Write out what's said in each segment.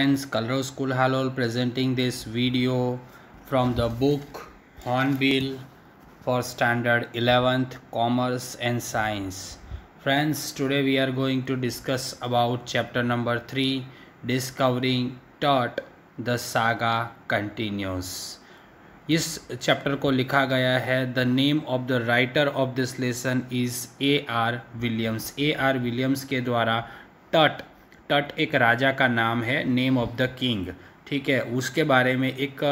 friends Colorado School Halol presenting this video from the book Hornbill for standard 11th commerce and science friends today we are going to discuss about chapter number 3 discovering tut the saga continues इस chapter को लिखा गया है the name of the writer of this lesson is A R Williams A R Williams के द्वारा टट टट एक राजा का नाम है नेम ऑफ द किंग ठीक है उसके बारे में एक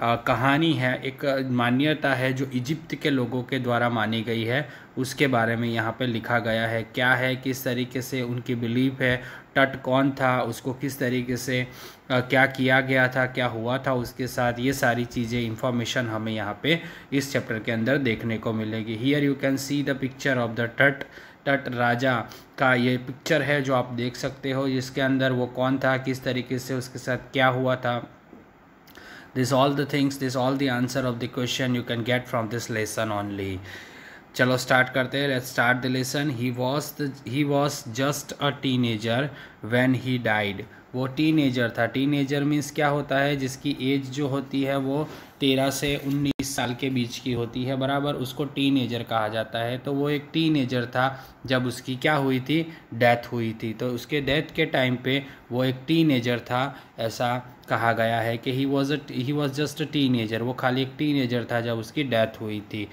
आ, कहानी है एक मान्यता है जो इजिप्त के लोगों के द्वारा मानी गई है उसके बारे में यहाँ पे लिखा गया है क्या है किस तरीके से उनकी बिलीफ है टट कौन था उसको किस तरीके से आ, क्या किया गया था क्या हुआ था उसके साथ ये सारी चीज़ें इंफॉर्मेशन हमें यहाँ पे इस चैप्टर के अंदर देखने को मिलेगी here you can see the picture of the Tut Tut राजा का ये पिक्चर है जो आप देख सकते हो जिसके अंदर वो कौन था किस तरीके से उसके साथ क्या हुआ था this all the things this all the answer of the question you can get from this lesson only चलो स्टार्ट करते हैं let's start the lesson he was he was just a teenager when he died वो teenager था teenager means क्या होता है जिसकी as जो होती है वो तेरह से उन्नीस साल के बीच की होती है बराबर उसको टीन एजर कहा जाता है तो वो एक टीन एजर था जब उसकी क्या हुई थी डेथ हुई थी तो उसके डेथ के टाइम पे वो एक टीन एजर था ऐसा कहा गया है कि he was he was just a teenager वो खाली एक टीन एजर था जब उसकी डेथ हुई थी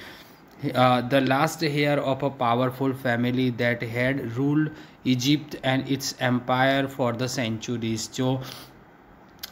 the last heir of a powerful family that had ruled Egypt and its empire for the centuries जो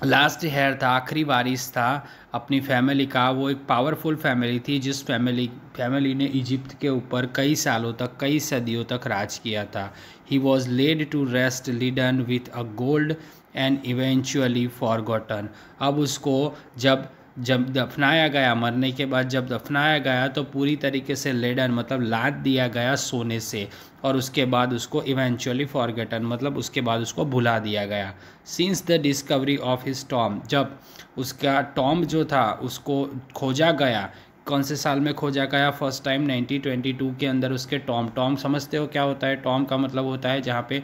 लास्ट हेयर था आखिरी वारिस था अपनी फैमिली का वो एक पावरफुल फैमिली थी जिस फैमिली फैमिली ने इजिप्ट के ऊपर कई सालों तक कई सदियों तक राज किया था he was laid to rest laden with a gold and eventually gotten अब उसको जब जब दफनाया गया मरने के बाद जब दफनाया गया तो पूरी तरीके से लेडन मतलब लाद दिया गया सोने से और उसके बाद उसको इवेंचुअली फॉरगेटन मतलब उसके बाद उसको भुला दिया गया since the discovery of his tomb जब उसका टॉम जो था उसको खोजा गया कौन से साल में खोजा गया फर्स्ट टाइम 1922 के अंदर उसके टॉम टॉम समझते हो क्या होता है टॉम का मतलब होता है जहाँ पे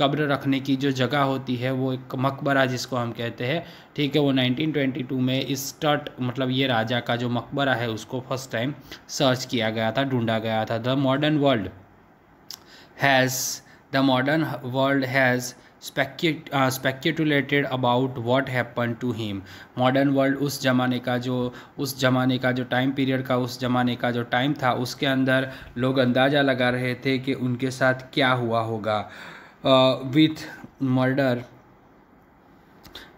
कब्र रखने की जो जगह होती है वो एक मकबरा जिसको हम कहते हैं ठीक है वो 1922 में इस टट मतलब ये राजा का जो मकबरा है उसको फर्स्ट टाइम सर्च किया गया था ढूंढा गया था the modern world has the modern world has spec speculated about what happen to him modern world उस ज़माने का जो उस ज़माने का जो टाइम पीरियड का उस ज़माने का जो टाइम था उसके अंदर लोग अंदाज़ा लगा रहे थे कि उनके साथ क्या हुआ होगा with uh, murder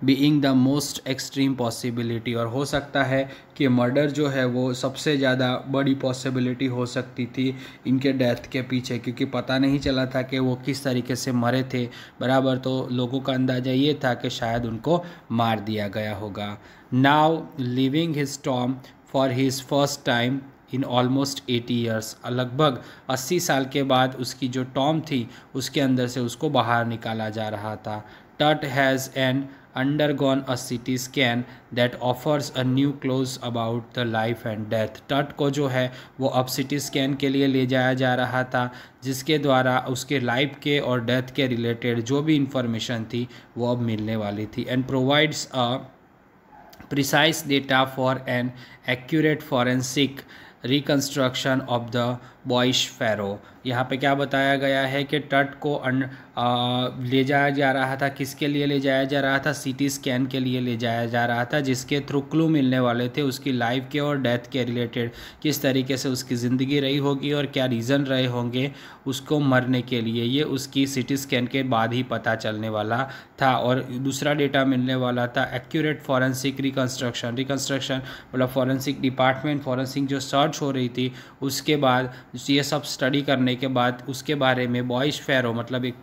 being the most extreme possibility और हो सकता है कि मर्डर जो है वो सबसे ज़्यादा बड़ी पॉसिबिलिटी हो सकती थी इनके डेथ के पीछे क्योंकि पता नहीं चला था कि वो किस तरीके से मरे थे बराबर तो लोगों का अंदाज़ा ये था कि शायद उनको मार दिया गया होगा now leaving his tomb for his first time in almost eighty years लगभग अस्सी साल के बाद उसकी जो टॉम थी उसके अंदर से उसको बाहर निकाला जा रहा था Tut has an undergone a CT scan that offers a new clues about the life and death टट को जो है वो अब CT scan के लिए ले जाया जा रहा था जिसके द्वारा उसके life के और death के related जो भी information थी वो अब मिलने वाली थी and provides a precise data for an accurate forensic reconstruction of the boyish pharaoh यहाँ पे क्या बताया गया है कि टट को अन, आ, ले जाया जा रहा था किसके लिए ले जाया जा रहा था सीटी स्कैन के लिए ले जाया जा रहा था जिसके थ्रू क्लू मिलने वाले थे उसकी लाइफ के और डेथ के रिलेटेड किस तरीके से उसकी ज़िंदगी रही होगी और क्या रीज़न रहे होंगे उसको मरने के लिए ये उसकी सी स्कैन के बाद ही पता चलने वाला था और दूसरा डेटा मिलने वाला था एक्यूरेट फॉरेंसिक रिकन्स्ट्रक्शन रिकन्स्ट्रक्शन मतलब फॉरेंसिक डिपार्टमेंट फॉरेंसिक जो सर्च हो रही थी उसके बाद ये सब स्टडी करने के बाद उसके बारे में बॉयज फेरो मतलब एक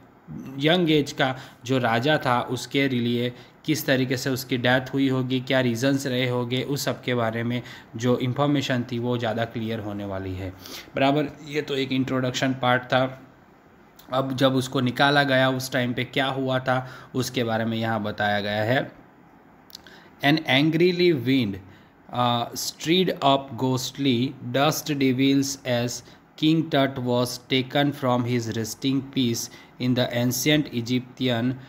यंग एज का जो राजा था उसके लिए किस तरीके से उसकी डेथ हुई होगी क्या रीज़न्स रहे होंगे उस सब के बारे में जो इंफॉर्मेशन थी वो ज़्यादा क्लियर होने वाली है बराबर ये तो एक इंट्रोडक्शन पार्ट था अब जब उसको निकाला गया उस टाइम पे क्या हुआ था उसके बारे में यहाँ बताया गया है an angrily wind stirred up ghostly dust devils as King Tut was taken from his resting place in the ancient Egyptian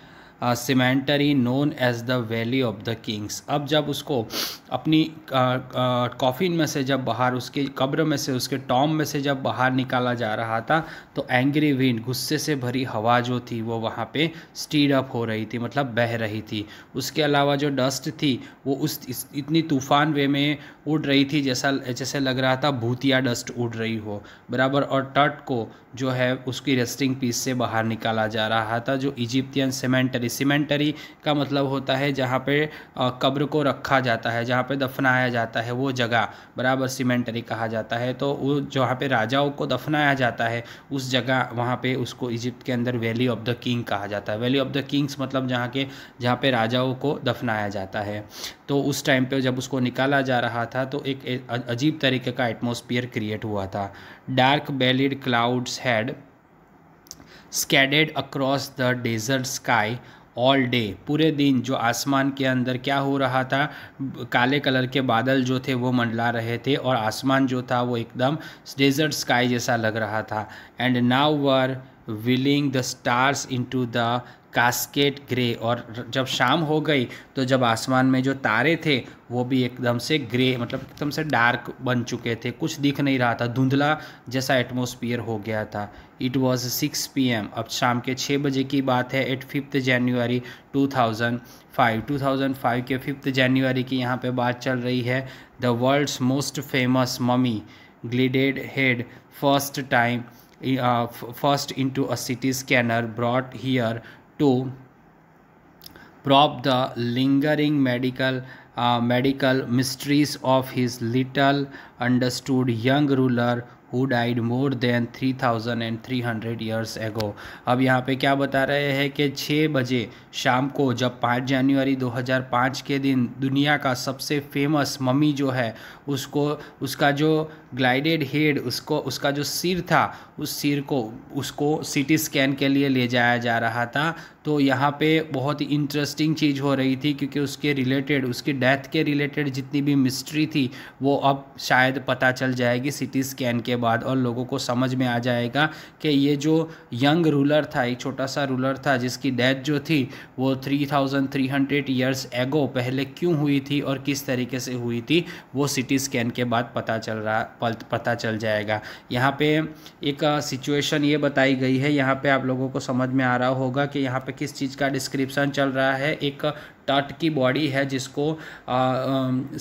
cemetery known as the Valley of the Kings अब जब उसको अपनी कॉफ़िन uh, uh, में से जब बाहर उसकी कब्र में से उसके टॉम में से जब बाहर निकाला जा रहा था तो एंग्री विंड गुस्से से भरी हवा जो थी वो वहाँ पे स्टीड अप हो रही थी मतलब बह रही थी उसके अलावा जो डस्ट थी वो उस इतनी तूफान वे में उड़ रही थी जैसा जैसे लग रहा था भूतिया डस्ट उड़ रही हो बराबर और टट को जो है उसकी रेस्टिंग पीस से बाहर निकाला जा रहा था जो इजिप्तियन सीमेंटरी सीमेंटरी का मतलब होता है जहाँ पे कब्र को रखा जाता है जहाँ पे दफनाया जाता है वो जगह बराबर सीमेंटरी कहा जाता है तो वो जहाँ पे राजाओं को दफनाया जाता है उस जगह वहाँ पे उसको इजिप्ट के अंदर वैली ऑफ द किंग कहा जाता है वैली ऑफ द किंग्स मतलब जहाँ के जहाँ पे राजाओं को दफनाया जाता है तो उस टाइम पे जब उसको निकाला जा रहा था तो एक अजीब तरीके का एटमोसफियर क्रिएट हुआ था dark bellied clouds had scudded across the desert sky all day पूरे दिन जो आसमान के अंदर क्या हो रहा था काले कलर के बादल जो थे वो मंडला रहे थे और आसमान जो था वो एकदम डेजर्ट स्काई जैसा लग रहा था and now were willing the stars into the casket grey और जब शाम हो गई तो जब आसमान में जो तारे थे वो भी एकदम से ग्रे मतलब एकदम से डार्क बन चुके थे कुछ दिख नहीं रहा था धुंधला जैसा एटमोसफियर हो गया था it was six P M अब शाम के छः बजे की बात है at fifth January two thousand five two thousand five के फिफ्थ जनवरी की यहाँ पे बात चल रही है the world's most famous mummy glided head first time first into a CT scanner brought here to probe the lingering medical uh, medical mysteries of his little understood young ruler who died more than three thousand and three hundred years ago अब यहाँ पे क्या बता रहे हैं कि छः बजे शाम को जब पाँच जनवरी 2005 के दिन दुनिया का सबसे फेमस मम्मी जो है उसको उसका जो ग्लाइडेड हेड उसको उसका जो सिर था उस सिर को उसको सिटी स्कैन के लिए ले जाया जा रहा था तो यहाँ पे बहुत ही इंटरेस्टिंग चीज़ हो रही थी क्योंकि उसके रिलेटेड उसकी डेथ के रिलेटेड जितनी भी मिस्ट्री थी वो अब शायद पता चल जाएगी सिटी स्कैन के बाद और लोगों को समझ में आ जाएगा कि ये जो यंग रूलर था एक छोटा सा रूलर था जिसकी डेथ जो थी वो 3300 इयर्स एगो पहले क्यों हुई थी और किस तरीके से हुई थी वो सिटी स्कैन के बाद पता चल रहा पता चल जाएगा यहाँ पर एक सिचुएशन uh, ये बताई गई है यहाँ पर आप लोगों को समझ में आ रहा होगा कि यहाँ पे पे किस चीज़ का डिस्क्रिप्शन चल रहा है एक तट की बॉडी है जिसको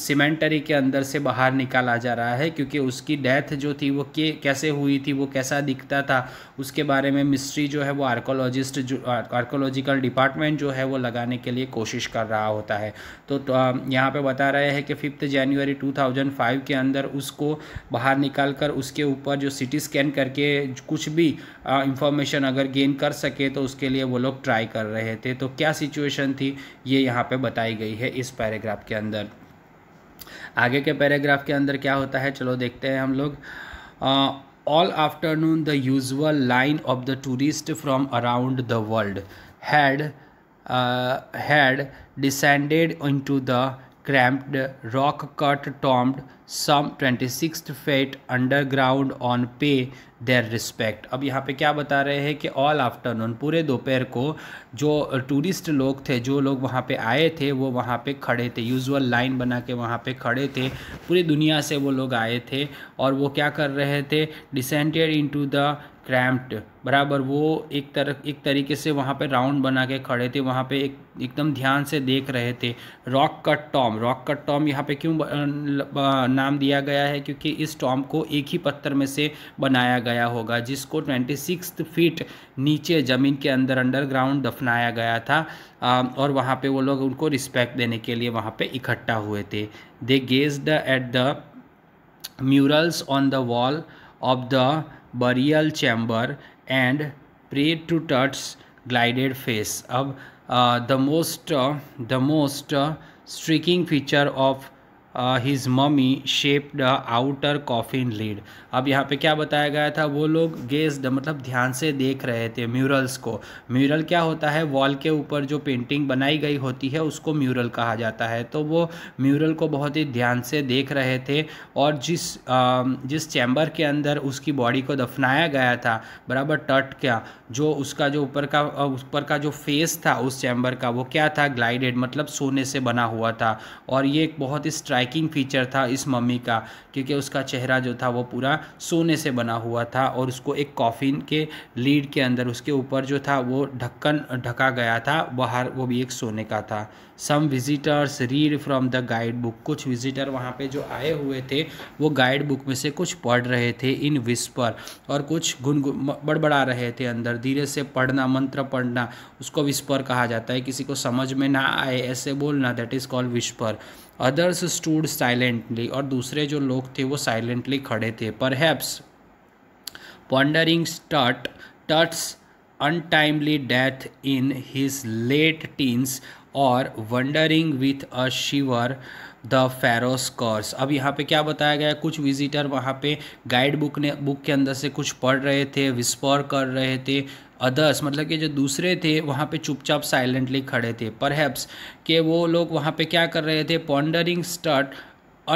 सीमेंटरी के अंदर से बाहर निकाला जा रहा है क्योंकि उसकी डेथ जो थी वो के, कैसे हुई थी वो कैसा दिखता था उसके बारे में मिस्ट्री जो है वो आर्कोलॉजिस्ट जो आर्कोलॉजिकल डिपार्टमेंट जो है वो लगाने के लिए कोशिश कर रहा होता है तो, तो यहाँ पे बता रहे हैं कि फिफ्थ जनवरी 2005 के अंदर उसको बाहर निकाल कर उसके ऊपर जो सी स्कैन करके कुछ भी इंफॉर्मेशन अगर गेन कर सके तो उसके लिए वो लोग ट्राई कर रहे थे तो क्या सिचुएशन थी ये यहाँ पे बताई गई है इस पैराग्राफ के अंदर आगे के पैराग्राफ के अंदर क्या होता है चलो देखते हैं हम लोग all afternoon the usual line of the tourist from around the world had had descended into the cramped, rock cut, tombed, some 26th feet underground on pay their respect. अब यहाँ पे क्या बता रहे हैं कि ऑल आफ्टरनून पूरे दोपहर को जो टूरिस्ट लोग थे जो लोग वहाँ पे आए थे वो वहाँ पे खड़े थे यूजल लाइन बना के वहाँ पे खड़े थे पूरी दुनिया से वो लोग आए थे और वो क्या कर रहे थे डिसेंटेड टू द क्रैम्प्ड बराबर वो एक तरह एक तरीके से वहाँ पे राउंड बना के खड़े थे वहाँ पे एक एकदम ध्यान से देख रहे थे rock cut tomb rock cut tomb यहाँ पे क्यों नाम दिया गया है क्योंकि इस टॉम को एक ही पत्थर में से बनाया गया होगा जिसको ट्वेंटी सिक्स फीट नीचे ज़मीन के अंदर अंडरग्राउंड दफनाया गया था और वहाँ पर वो लोग उनको रिस्पेक्ट देने के लिए वहाँ पर इकट्ठा हुए थे they gaze the at the murals on the wall of the burial chamber and prey to Tut's glided face. of uh, the most, uh, the most uh, striking feature of his mummy shaped outer coffin lid अब यहाँ पे क्या बताया गया था वो लोग guessed मतलब ध्यान से देख रहे थे म्यूरल्स को म्यूरल क्या होता है वॉल के ऊपर जो पेंटिंग बनाई गई होती है उसको म्यूरल कहा जाता है तो वो म्यूरल को बहुत ही ध्यान से देख रहे थे और जिस जिस चैम्बर के अंदर उसकी बॉडी को दफनाया गया था बराबर टट क्या जो उसका जो ऊपर का ऊपर का जो फेस था उस चैम्बर का वो क्या था ग्लाइडेड मतलब सोने से बना हुआ था और ये एक बहुत ही स्ट्राइक स्ट्राइकिंग फीचर था इस मम्मी का क्योंकि उसका चेहरा जो था वो पूरा सोने से बना हुआ था और उसको एक कॉफ़िन के लीड के अंदर उसके ऊपर जो था वो ढक्कन ढका गया था बाहर वो भी एक सोने का था some visitors read from the guide book कुछ विजिटर वहाँ पे जो आए हुए थे वो गाइड बुक में से कुछ पढ़ रहे थे इन विस्पर और कुछ गुनगुन बड़बड़ा रहे थे अंदर धीरे से पढ़ना मंत्र पढ़ना उसको विस्पर कहा जाता है किसी को समझ में ना आए ऐसे बोलना that is called whisper others stood silently और दूसरे जो लोग थे वो साइलेंटली खड़े थे पर perhaps pondering start Tut's untimely death in his late teens और wondering with a shiver the pharaoh's curse अब यहाँ पे क्या बताया गया कुछ विजिटर वहाँ पे गाइड बुक ने बुक के अंदर से कुछ पढ़ रहे थे विस्पर कर रहे थे अदर्स मतलब कि जो दूसरे थे वहाँ पे चुपचाप साइलेंटली खड़े थे परहैप्स कि वो लोग वहाँ पे क्या कर रहे थे pondering start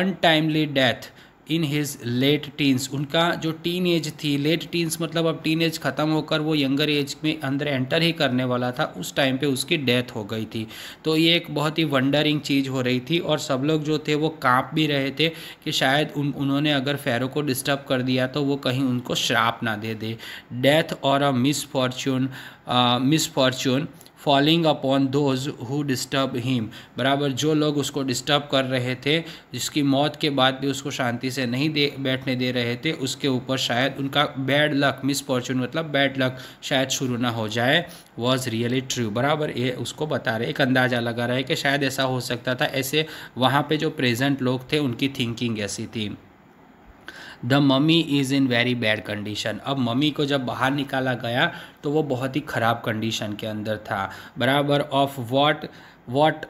untimely death in his late teens उनका जो टीन एज थी लेट टीन्स मतलब अब टीन एज ख़त्म होकर वो यंगर एज में अंदर एंटर ही करने वाला था उस टाइम पे उसकी डेथ हो गई थी तो ये एक बहुत ही वंडरिंग चीज़ हो रही थी और सब लोग जो थे वो काँप भी रहे थे कि शायद उन उन्होंने अगर फैरो को डिस्टर्ब कर दिया तो वो कहीं उनको श्राप ना दे दे डेथ और a misfortune misfortune falling upon those who disturb him बराबर जो लोग उसको डिस्टर्ब कर रहे थे जिसकी मौत के बाद भी उसको शांति से नहीं दे बैठने दे रहे थे उसके ऊपर शायद उनका बैड लक मिसफॉर्चून मतलब बैड लक शायद शुरू ना हो जाए वॉज रियली ट्रू बराबर ये उसको बता रहे एक अंदाज़ा लगा रहा है कि शायद ऐसा हो सकता था ऐसे वहाँ पे जो प्रेजेंट लोग थे उनकी थिंकिंग ऐसी थी the mummy is in very bad condition अब मम्मी को जब बाहर निकाला गया तो वो बहुत ही ख़राब कंडीशन के अंदर था बराबर of what what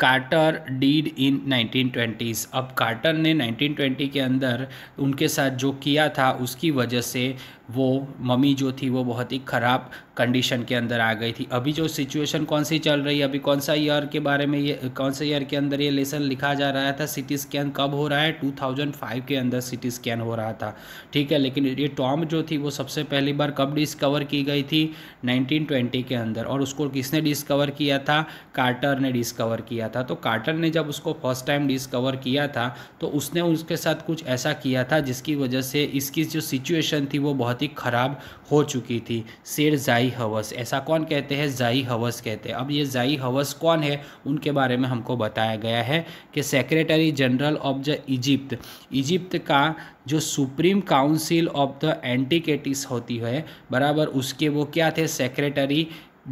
Carter did in 1920s अब कार्टर ने 1920 के अंदर उनके साथ जो किया था उसकी वजह से वो मम्मी जो थी वो बहुत ही ख़राब कंडीशन के अंदर आ गई थी अभी जो सिचुएशन कौन सी चल रही है अभी कौन सा ईयर के बारे में ये कौन से ईयर के अंदर ये लेसन लिखा जा रहा था सिटी स्कैन कब हो रहा है 2005 के अंदर सिटी स्कैन हो रहा था ठीक है लेकिन ये टॉम जो थी वो सबसे पहली बार कब डिस्कवर की गई थी नाइनटीन के अंदर और उसको किसने डिस्कवर किया था कार्टर ने डिस्कवर किया था तो कार्टर ने जब उसको फर्स्ट टाइम डिस्कवर किया था तो उसने उसके साथ कुछ ऐसा किया था जिसकी वजह से इसकी जो सिचुएशन थी वो बहुत बहुत ही ख़राब हो चुकी थी शेर जाई हवस ऐसा कौन कहते हैं जाई हवस कहते हैं अब ये जाई हवस कौन है उनके बारे में हमको बताया गया है कि secretary general of the Egypt Egypt का जो supreme council of the antiquities होती है बराबर उसके वो क्या थे सेक्रेटरी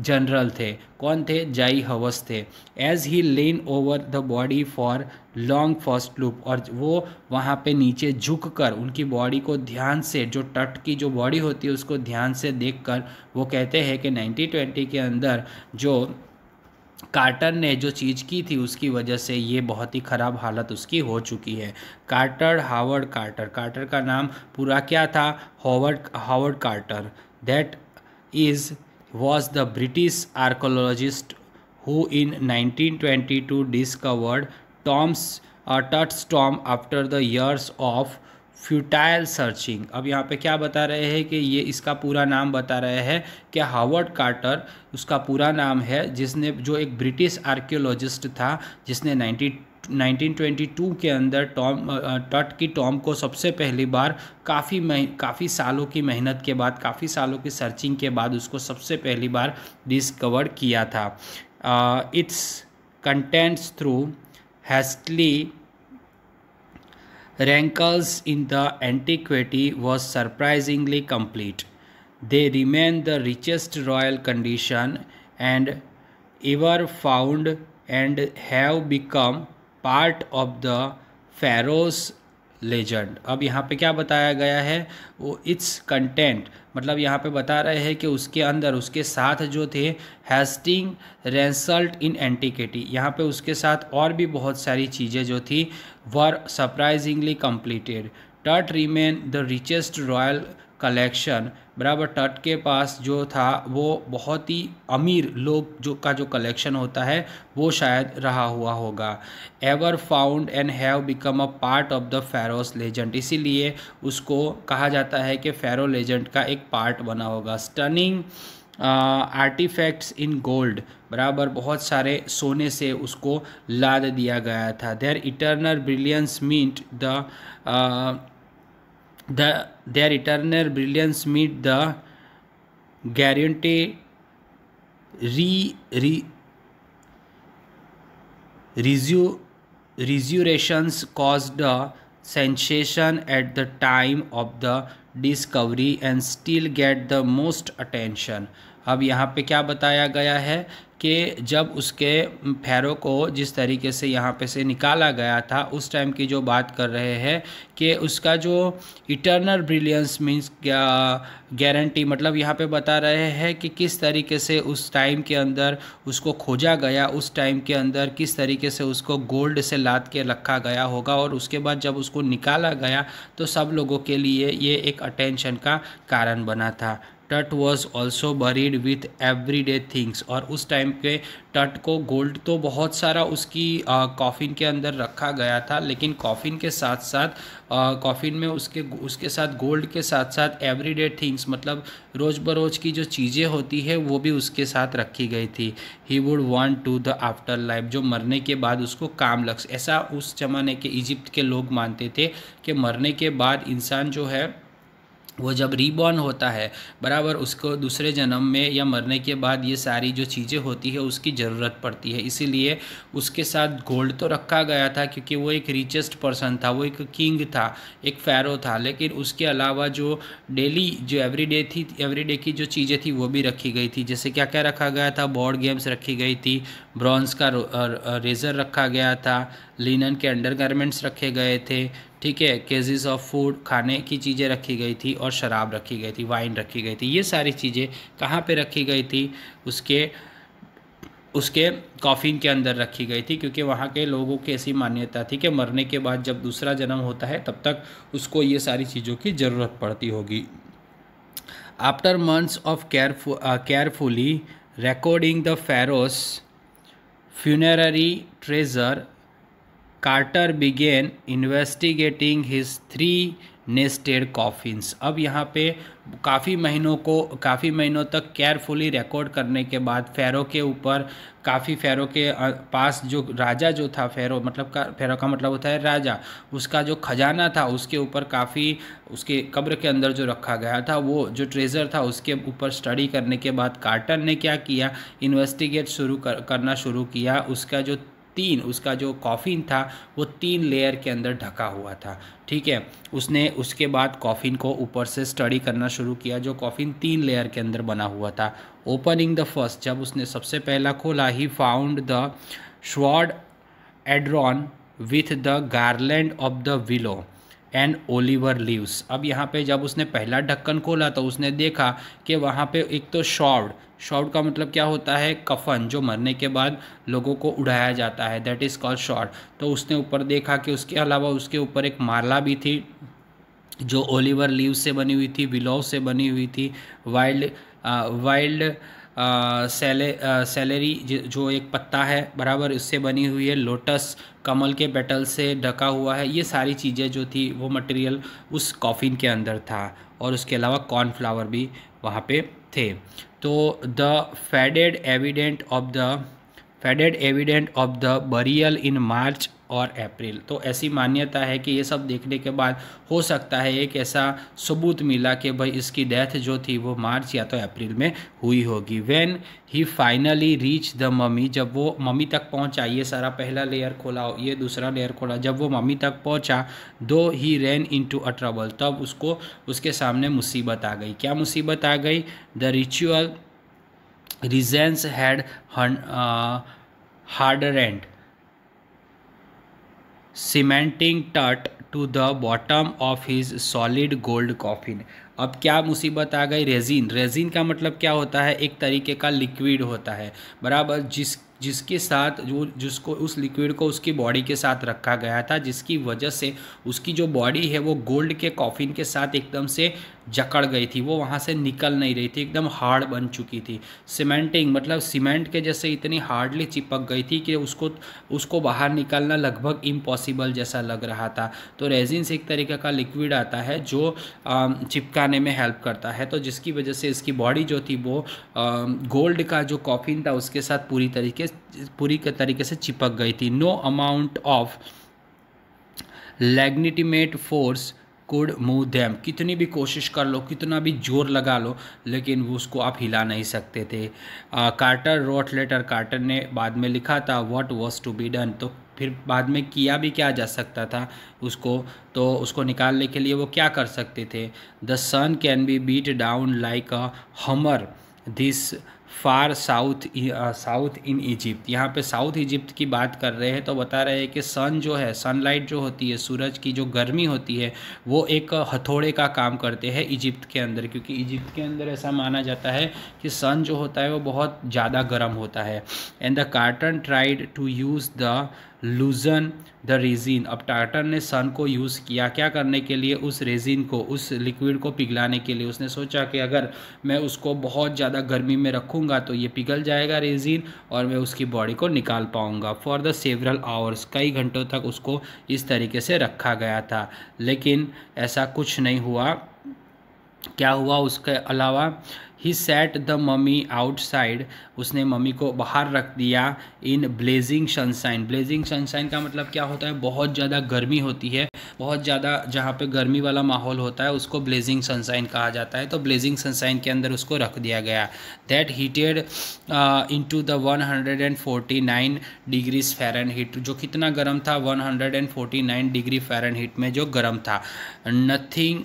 जनरल थे कौन थे जाई हवस थे as he lean over the body for long first loop और वो वहाँ पे नीचे झुक कर उनकी बॉडी को ध्यान से जो टट की जो बॉडी होती है उसको ध्यान से देखकर वो कहते हैं कि 1920 के अंदर जो कार्टर ने जो चीज़ की थी उसकी वजह से ये बहुत ही ख़राब हालत उसकी हो चुकी है कार्टर हावर्ड कार्टर कार्टर का नाम पूरा क्या था Howard Howard Carter that is was the British archaeologist who in 1922 discovered Tom's Tut's uh, tomb after the years of futile searching अब यहाँ पे क्या बता रहे हैं कि ये इसका पूरा नाम बता रहे हैं कि हावर्ड कार्टर उसका पूरा नाम है जिसने जो एक ब्रिटिश आर्कियोलॉजिस्ट था जिसने 19 1922 के अंदर टॉम टट की टॉम को सबसे पहली बार काफ़ी काफ़ी सालों की मेहनत के बाद काफ़ी सालों की सर्चिंग के बाद उसको सबसे पहली बार डिस्कवर किया था its contents through hastily rankles in the antiquity was surprisingly complete they remain the richest royal condition and ever found and have become part of the pharaoh's legend अब यहाँ पे क्या बताया गया है वो इट्स कंटेंट मतलब यहाँ पे बता रहे हैं कि उसके अंदर उसके साथ जो थे हेस्टिंग रेंसल्ट इन एंटिकेटी यहाँ पे उसके साथ और भी बहुत सारी चीज़ें जो थी were surprisingly completed Tut remain the richest royal collection बराबर तट के पास जो था वो बहुत ही अमीर लोग जो का जो कलेक्शन होता है वो शायद रहा हुआ होगा ever found and have become a part of the pharaoh's legend इसीलिए उसको कहा जाता है कि फेरो लेजेंड का एक पार्ट बना होगा स्टनिंग आर्टिफैक्ट्स इन गोल्ड बराबर बहुत सारे सोने से उसको लाद दिया गया था their eternal brilliance meet the the, their eternal brilliance meet the guarantee re, re, resu, resurrections caused a sensation at the time of the discovery and still get the most attention अब यहाँ पे क्या बताया गया है कि जब उसके पैरों को जिस तरीके से यहाँ पे से निकाला गया था उस टाइम की जो बात कर रहे हैं कि उसका जो इटर्नल ब्रिलियंस मीन्स गारंटी मतलब यहाँ पे बता रहे हैं कि किस तरीके से उस टाइम के अंदर उसको खोजा गया उस टाइम के अंदर किस तरीके से उसको गोल्ड से लाद के रखा गया होगा और उसके बाद जब उसको निकाला गया तो सब लोगों के लिए ये एक अटेंशन का कारण बना था Tut was also buried with everyday things और उस टाइम के टट को गोल्ड तो बहुत सारा उसकी कॉफ़िन के अंदर रखा गया था लेकिन कॉफ़िन के साथ साथ कॉफ़िन में उसके उसके साथ गोल्ड के साथ साथ एवरीडे थिंग्स मतलब रोज़ बरोज़ की जो चीज़ें होती है वो भी उसके साथ रखी गई थी he would want to the afterlife जो मरने के बाद उसको काम लग ऐसा उस जमाने के इजिप्ट के लोग मानते थे कि मरने के बाद इंसान जो है वो जब रीबॉर्न होता है बराबर उसको दूसरे जन्म में या मरने के बाद ये सारी जो चीज़ें होती है उसकी ज़रूरत पड़ती है इसीलिए उसके साथ गोल्ड तो रखा गया था क्योंकि वो एक रिचेस्ट पर्सन था वो एक किंग था एक फैरो था लेकिन उसके अलावा जो डेली जो एवरीडे थी एवरीडे की जो चीज़ें थी वो भी रखी गई थी जैसे क्या क्या रखा गया था बॉर्ड गेम्स रखी गई थी ब्रॉन्ज का रेज़र रखा गया था लिनन के अंडर रखे गए थे ठीक है केजेस ऑफ फूड खाने की चीज़ें रखी गई थी और शराब रखी गई थी वाइन रखी गई थी ये सारी चीज़ें कहाँ पे रखी गई थी उसके उसके कॉफ़िन के अंदर रखी गई थी क्योंकि वहाँ के लोगों की ऐसी मान्यता थी कि मरने के बाद जब दूसरा जन्म होता है तब तक उसको ये सारी चीज़ों की ज़रूरत पड़ती होगी after months of carefully recording the pharaoh's funerary treasure Carter began investigating his three nested coffins अब यहाँ पे काफ़ी महीनों को काफ़ी महीनों तक केयरफुली रिकॉर्ड करने के बाद फेरो के ऊपर काफ़ी फेरो के पास जो राजा जो था फेरो मतलब का फेरो का मतलब होता है राजा उसका जो खजाना था उसके ऊपर काफ़ी उसके कब्र के अंदर जो रखा गया था वो जो ट्रेजर था उसके ऊपर स्टडी करने के बाद कार्टर ने क्या किया इन्वेस्टिगेट शुरू कर, करना शुरू किया उसका जो तीन उसका जो कॉफ़िन था वो तीन लेयर के अंदर ढका हुआ था ठीक है उसने उसके बाद कॉफ़िन को ऊपर से स्टडी करना शुरू किया जो कॉफ़िन तीन लेयर के अंदर बना हुआ था ओपनिंग द फर्स्ट जब उसने सबसे पहला खोला he found the shroud adorned with the garland of the willow and olive leaves अब यहाँ पे जब उसने पहला ढक्कन खोला तो उसने देखा कि वहाँ पे एक तो शॉर्ड शॉर्ड का मतलब क्या होता है कफन जो मरने के बाद लोगों को उड़ाया जाता है दैट इज़ कॉल्ड शॉर्ड तो उसने ऊपर देखा कि उसके अलावा उसके ऊपर एक माला भी थी जो ओलिवर लीव से बनी हुई थी विलोव से बनी हुई थी वाइल्ड वाइल्ड uh, सेले जो एक पत्ता है बराबर इससे बनी हुई है लोटस कमल के पेटल से ढका हुआ है ये सारी चीज़ें जो थी वो मटेरियल उस कॉफ़िन के अंदर था और उसके अलावा कॉर्नफ्लावर भी वहाँ पे थे तो the faded evident of the faded evident of the burial in March और अप्रैल तो ऐसी मान्यता है कि ये सब देखने के बाद हो सकता है एक ऐसा सबूत मिला कि भाई इसकी डेथ जो थी वो मार्च या तो अप्रैल में हुई होगी when he finally reach the mummy जब वो मम्मी तक पहुंचा ये सारा पहला लेयर खोला ये दूसरा लेयर खोला जब वो मम्मी तक पहुंचा दो ही रैन इन टू अ ट्रबल तब उसको उसके सामने मुसीबत आ गई क्या मुसीबत आ गई the ritual resins had harder and cementing Tut to the bottom of his solid gold coffin अब क्या मुसीबत आ गई रेजिन रेजिन का मतलब क्या होता है एक तरीके का लिक्विड होता है बराबर जिस जिसके साथ जो जिसको उस लिक्विड को उसकी बॉडी के साथ रखा गया था जिसकी वजह से उसकी जो बॉडी है वो गोल्ड के कॉफिन के साथ एकदम से जकड़ गई थी वो वहाँ से निकल नहीं रही थी एकदम हार्ड बन चुकी थी सीमेंटिंग मतलब सीमेंट के जैसे इतनी हार्डली चिपक गई थी कि उसको उसको बाहर निकलना लगभग इम्पॉसिबल जैसा लग रहा था तो रेजिन्स एक तरीके का लिक्विड आता है जो चिपकाने में हेल्प करता है तो जिसकी वजह से इसकी बॉडी जो थी वो गोल्ड का जो कॉफिन था उसके साथ पूरी तरीके पूरी तरीके से चिपक गई थी no amount of legitimate force could move them कितनी भी कोशिश कर लो कितना भी जोर लगा लो लेकिन वो उसको आप हिला नहीं सकते थे आ, कार्टर रोट लेटर कार्टर ने बाद में लिखा था what was to be done तो फिर बाद में किया भी क्या जा सकता था उसको तो उसको निकालने के लिए वो क्या कर सकते थे the sun can be beat down like a hammer this far south south in Egypt यहाँ पे साउथ इजिप्ट की बात कर रहे हैं तो बता रहे हैं कि सन जो है सनलाइट जो होती है सूरज की जो गर्मी होती है वो एक हथौड़े का काम करते हैं इजिप्ट के अंदर क्योंकि इजिप्ट के अंदर ऐसा माना जाता है कि सन जो होता है वो बहुत ज़्यादा गर्म होता है and the Carter tried to use the loosen the resin अब टाटर ने सन को यूज़ किया क्या करने के लिए उस रेजिन को उस लिक्विड को पिघलाने के लिए उसने सोचा कि अगर मैं उसको बहुत ज़्यादा गर्मी में रखूँगा तो ये पिघल जाएगा रेजिन और मैं उसकी बॉडी को निकाल पाऊँगा फॉर द सेवरल आवर्स कई घंटों तक उसको इस तरीके से रखा गया था लेकिन ऐसा कुछ नहीं हुआ क्या हुआ उसके अलावा ही सेट द मम्मी आउटसाइड उसने मम्मी को बाहर रख दिया in blazing sunshine blazing sunshine का मतलब क्या होता है बहुत ज़्यादा गर्मी होती है बहुत ज़्यादा जहाँ पे गर्मी वाला माहौल होता है उसको ब्लेजिंग सनसाइन कहा जाता है तो ब्लेजिंग सनसाइन के अंदर उसको रख दिया गया that heated to the nine degrees Fahrenheit heat जो कितना गर्म था नाइन डिग्री फेरन हीट में जो गर्म था nothing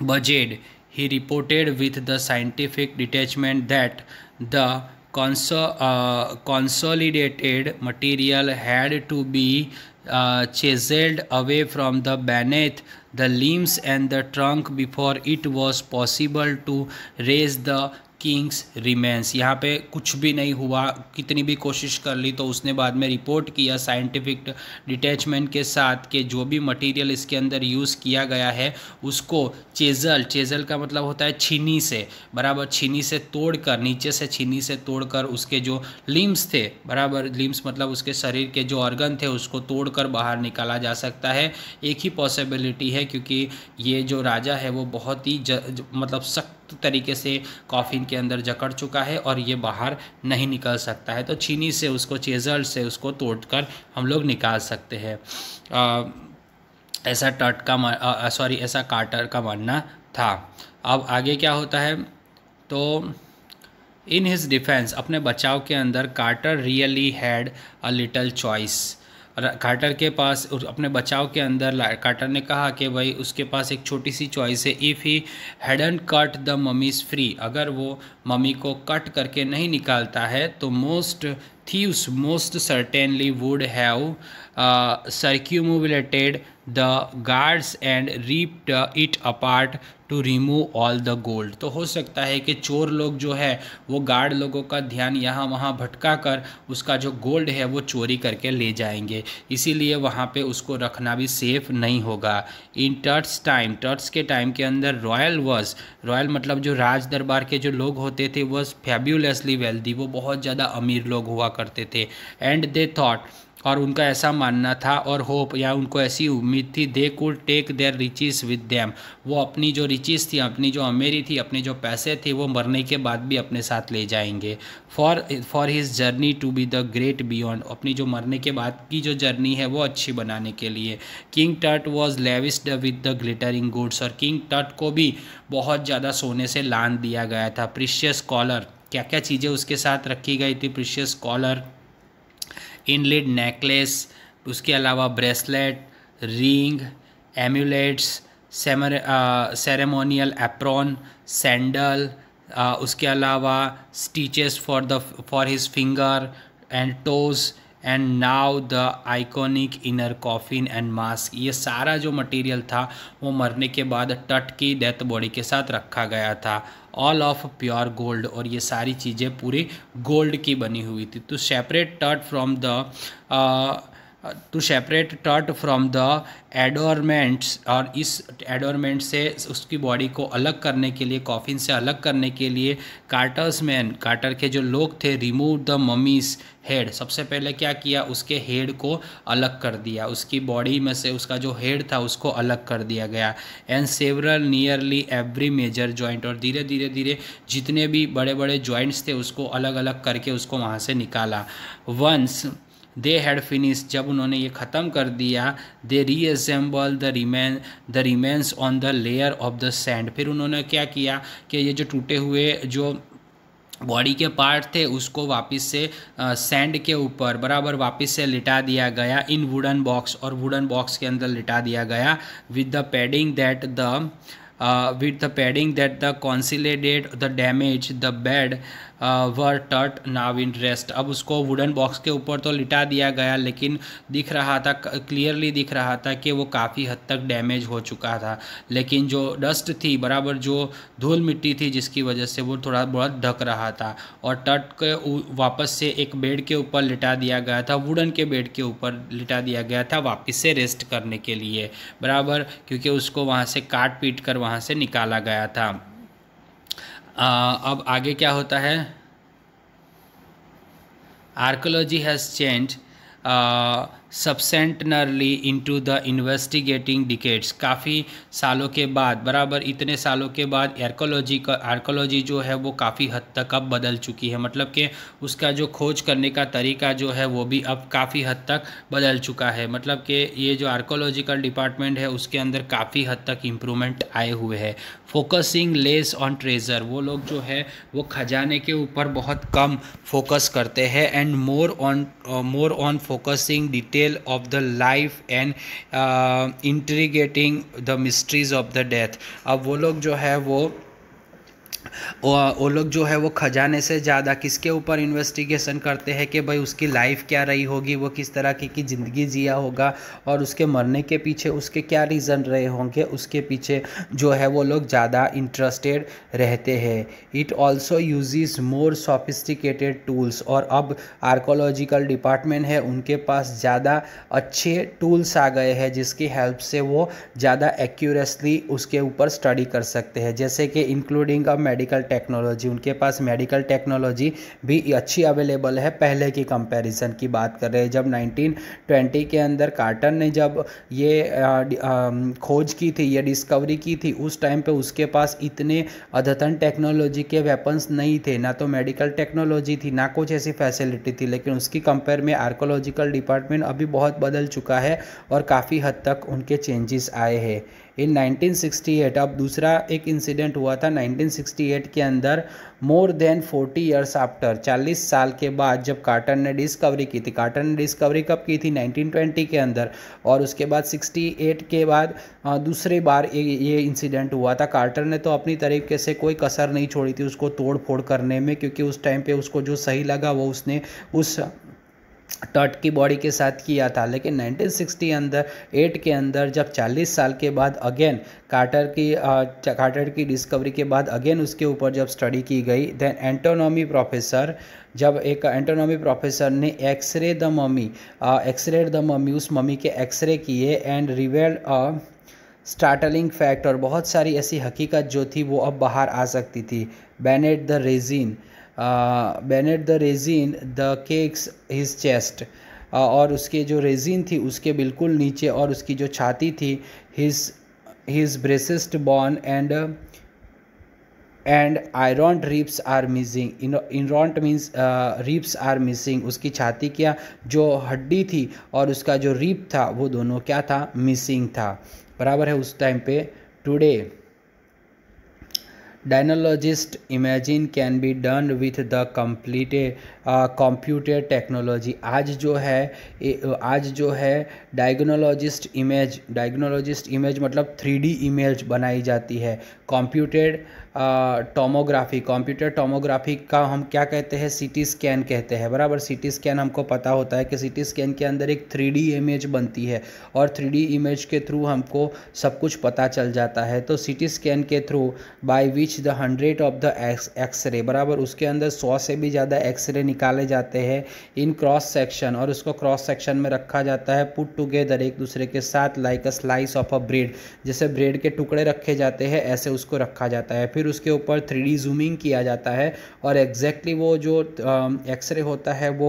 Budget. he reported with the scientific detachment that the uh, consolidated material had to be uh, chiseled away from the banneth the limbs and the trunk before it was possible to raise the king's remains यहाँ पे कुछ भी नहीं हुआ कितनी भी कोशिश कर ली तो उसने बाद में रिपोर्ट किया साइंटिफिक डिटैचमेंट के साथ के जो भी मटेरियल इसके अंदर यूज़ किया गया है उसको चेजल चेजल का मतलब होता है छीनी से बराबर छीनी से तोड़कर नीचे से छीनी से तोड़कर उसके जो लिम्स थे बराबर लिम्स मतलब उसके शरीर के जो ऑर्गन थे उसको तोड़ बाहर निकाला जा सकता है एक ही पॉसिबिलिटी है क्योंकि ये जो राजा है वो बहुत ही ज, मतलब सख्त तरीके से कॉफ़िन के अंदर जकड़ चुका है और ये बाहर नहीं निकल सकता है तो चीनी से उसको चेजल से उसको तोड़कर हम लोग निकाल सकते हैं ऐसा टट का सॉरी ऐसा काटर का मानना था अब आगे क्या होता है तो इन हिज डिफेंस अपने बचाव के अंदर Carter really had a little choice Carter के पास अपने बचाव के अंदर कार्टर ने कहा कि भाई उसके पास एक छोटी सी चॉइस है if he hadn't cut the mummy's free अगर वो मम्मी को कट करके नहीं निकालता है तो most thieves most certainly would have uh, circumambulated the guards and ripped uh, it apart to remove all the gold तो हो सकता है कि चोर लोग जो है वो गार्ड लोगों का ध्यान यहाँ वहाँ भटका कर उसका जो गोल्ड है वो चोरी करके ले जाएंगे इसीलिए वहाँ पर उसको रखना भी सेफ नहीं होगा इन टर्ट्स टाइम टर्ट्स के टाइम के अंदर रॉयल वर्स रॉयल मतलब जो राज दरबार के जो लोग होते थे वो फैब्यूलसली वेल्दी वो बहुत ज़्यादा अमीर लोग हुआ करते थे एंड दे थाट और उनका ऐसा मानना था और होप या उनको ऐसी उम्मीद थी they could take their riches with them वो अपनी जो रिचिस थी अपनी जो अमेरी थी अपने जो पैसे थे वो मरने के बाद भी अपने साथ ले जाएंगे for for his journey to be the great beyond अपनी जो मरने के बाद की जो जर्नी है वो अच्छी बनाने के लिए king Tut was lavished with the glittering goods और किंग टट को भी बहुत ज़्यादा सोने से लान दिया गया था प्रिशियस कॉलर क्या क्या चीज़ें उसके साथ रखी गई थी प्रिशियस कॉलर इनलेड नेकलेस उसके अलावा bracelet ring amulets ceremonial apron sandal उसके अलावा stitches for the for his finger and toes and now the iconic inner coffin and mask ये सारा जो मटेरियल था वो मरने के बाद टट की डेथ बॉडी के साथ रखा गया था ऑल ऑफ प्योर गोल्ड और ये सारी चीज़ें पूरी गोल्ड की बनी हुई थी तो separate dirt from the to separate dirt from the adornments और इस एडोरमेंट से उसकी बॉडी को अलग करने के लिए कॉफिन से अलग करने के लिए कार्टर्स मैन कार्टर के जो लोग थे रिमूव द ममीज हेड सबसे पहले क्या किया उसके हेड को अलग कर दिया उसकी बॉडी में से उसका जो हेड था उसको अलग कर दिया गया and several nearly every major joint और धीरे धीरे धीरे जितने भी बड़े बड़े जॉइंट्स थे उसको अलग अलग करके उसको वहाँ से निकाला वंस दे हैड फिनिश जब उन्होंने ये ख़त्म कर दिया they reassembled the remain the remains on the layer of the sand फिर उन्होंने क्या किया कि ये जो टूटे हुए जो बॉडी के पार्ट थे उसको वापस से सैंड के ऊपर बराबर वापस से लिटा दिया गया इन वुडन बॉक्स और वुडन बॉक्स के अंदर लिटा दिया गया with the padding that the with the padding that the concealed the damage the bed were टर्ट नाव इन रेस्ट अब उसको वुडन बॉक्स के ऊपर तो लिटा दिया गया लेकिन दिख रहा था क्लियरली दिख रहा था कि वो काफ़ी हद तक डैमेज हो चुका था लेकिन जो डस्ट थी बराबर जो धूल मिट्टी थी जिसकी वजह से वो थोड़ा बहुत ढक रहा था और टट के वापस से एक बेड के ऊपर लिटा दिया गया था वुडन के बेड के ऊपर लिटा दिया गया था वापस से रेस्ट करने के लिए बराबर क्योंकि उसको वहाँ से काट पीट कर वहाँ से निकाला गया था अब आगे क्या होता है archaeology has change substantially into the investigating decades काफ़ी सालों के बाद बराबर इतने सालों के बाद आर्कोलॉजी का आर्कोलॉजी जो है वो काफ़ी हद तक अब बदल चुकी है मतलब कि उसका जो खोज करने का तरीका जो है वो भी अब काफ़ी हद तक बदल चुका है मतलब कि ये जो आर्कोलॉजिकल डिपार्टमेंट है उसके अंदर काफ़ी हद तक इम्प्रूवमेंट आए हुए हैं फोकसिंग लेस ऑन ट्रेजर वो लोग जो है वो खजाने के ऊपर बहुत कम फोकस करते हैं and more on more on focusing detail of the life and interrogating the mysteries of the death अब वो लोग जो है वो वो लोग जो है वो खजाने से ज़्यादा किसके ऊपर इन्वेस्टिगेशन करते हैं कि भाई उसकी लाइफ क्या रही होगी वो किस तरह की की ज़िंदगी जिया होगा और उसके मरने के पीछे उसके क्या रीज़न रहे होंगे उसके पीछे जो है वो लोग ज़्यादा इंटरेस्टेड रहते हैं it also uses more sophisticated tools और अब आर्कोलॉजिकल डिपार्टमेंट है उनके पास ज़्यादा अच्छे टूल्स आ गए हैं जिसकी हेल्प से वो ज़्यादा एक्यूरेसली उसके ऊपर स्टडी कर सकते हैं जैसे कि इंक्लूडिंग अ मेडिकल टेक्नोलॉजी उनके पास मेडिकल टेक्नोलॉजी भी अच्छी अवेलेबल है पहले की कंपैरिजन की बात कर रहे हैं जब 1920 के अंदर कार्टन ने जब ये आ, आ, खोज की थी या डिस्कवरी की थी उस टाइम पे उसके पास इतने अद्यतन टेक्नोलॉजी के वेपन्स नहीं थे ना तो मेडिकल टेक्नोलॉजी थी ना कुछ ऐसी फैसिलिटी थी लेकिन उसकी कंपेयर में आर्कोलॉजिकल डिपार्टमेंट अभी बहुत बदल चुका है और काफ़ी हद तक उनके चेंजेस आए हैं इन 1968 अब दूसरा एक इंसिडेंट हुआ था 1968 के अंदर मोर देन 40 इयर्स आफ्टर 40 साल के बाद जब कार्टर ने डिस्कवरी की थी कार्टर ने डिस्कवरी कब की थी 1920 के अंदर और उसके बाद 68 के बाद दूसरे बार ये ये इंसिडेंट हुआ था कार्टर ने तो अपनी तरीके से कोई कसर नहीं छोड़ी थी उसको तोड़ फोड़ करने में क्योंकि उस टाइम पे उसको जो सही लगा वो उसने उस टट की बॉडी के साथ किया था लेकिन 1960 अंदर एट के अंदर जब 40 साल के बाद अगेन कार्टर की कार्टर की डिस्कवरी के बाद अगेन उसके ऊपर जब स्टडी की गई देन एंटोनॉमी प्रोफेसर जब एक एंटोनॉमी प्रोफेसर ने x-ray the mummy x-ray the mummy उस मम्मी के एक्सरे किए एंड रिवेल्ड स्टार्टलिंग फैक्ट और बहुत सारी ऐसी हकीकत जो थी वो अब बाहर आ सकती थी beneath the resin beneath the resin the cakes his chest और उसके जो रेजिन थी उसके बिल्कुल नीचे और उसकी जो छाती थी his his breastbone and and front ribs are missing in front means ribs are missing उसकी छाती क्या जो हड्डी थी और उसका जो रिप था वो दोनों क्या था मिसिंग था बराबर है उस टाइम पे today diagnologist imagine can be done with the complete computer technology आज जो है आज जो है डायग्नोलॉजिस्ट इमेज डायग्नोलॉजिस्ट इमेज मतलब थ्री डी इमेज बनाई जाती है कंप्यूटेड टोमोग्राफी कंप्यूटर टोमोग्राफी का हम क्या कहते हैं सीटी स्कैन कहते हैं बराबर सीटी स्कैन हमको पता होता है कि सीटी स्कैन के अंदर एक थ्री इमेज बनती है और थ्री इमेज के थ्रू हमको सब कुछ पता चल जाता है तो सीटी स्कैन के through by which the hundred of the x-ray बराबर उसके अंदर सौ से भी ज़्यादा एक्सरे निकाले जाते हैं इन क्रॉस सेक्शन और उसको क्रॉस सेक्शन में रखा जाता है पुट टुगेदर एक दूसरे के साथ like a slice of a bread जैसे ब्रेड के टुकड़े रखे जाते हैं ऐसे उसको रखा जाता है फिर फिर उसके ऊपर थ्री जूमिंग किया जाता है और एग्जैक्टली वो जो एक्सरे होता है वो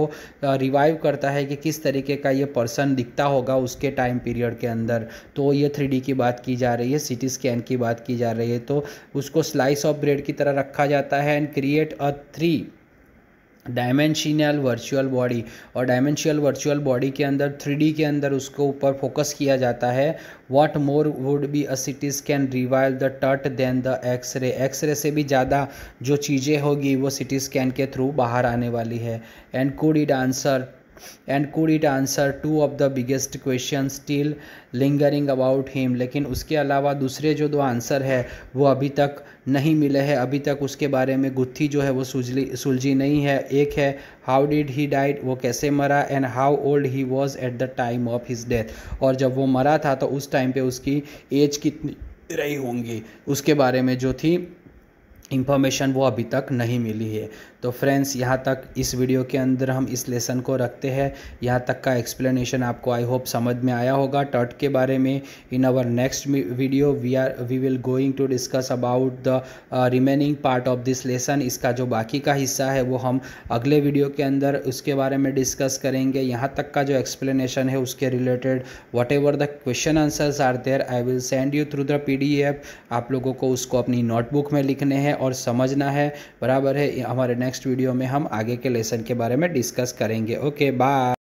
रिवाइव करता है कि किस तरीके का ये पर्सन दिखता होगा उसके टाइम पीरियड के अंदर तो ये थ्री की बात की जा रही है सी स्कैन की बात की जा रही है तो उसको स्लाइस ऑफ ब्रेड की तरह रखा जाता है and create a three dimensional virtual body और डायमेंशियल वर्चुअल बॉडी के अंदर थ्री के अंदर उसको ऊपर फोकस किया जाता है what more would be a CT scan revive the Tut then the x-ray x-ray से भी ज़्यादा जो चीज़ें होगी वो सिटी स्कैन के थ्रू बाहर आने वाली है and could it answer and could it answer two of the biggest question still lingering about him लेकिन उसके अलावा दूसरे जो दो आंसर है वो अभी तक नहीं मिले हैं अभी तक उसके बारे में गुत्थी जो है वो सुलझी सुलझी नहीं है एक है हाउ डिड ही डाइड वो कैसे मरा and how old he was at the time of his death और जब वो मरा था तो उस टाइम पे उसकी एज कितनी रही होंगी उसके बारे में जो थी इन्फॉर्मेशन वो अभी तक नहीं मिली है तो फ्रेंड्स यहाँ तक इस वीडियो के अंदर हम इस लेसन को रखते हैं यहाँ तक का एक्सप्लेनेशन आपको आई होप समझ में आया होगा टर्ट के बारे में in our next video we are we will going to discuss about the remaining part of this lesson इसका जो बाकी का हिस्सा है वो हम अगले वीडियो के अंदर उसके बारे में डिस्कस करेंगे यहाँ तक का जो एक्सप्लेनेशन है उसके related whatever the question answers are there I will send you through the P आप लोगों को उसको अपनी नोटबुक में लिखने हैं और समझना है बराबर है हमारे नेक्स्ट वीडियो में हम आगे के लेसन के बारे में डिस्कस करेंगे ओके बाय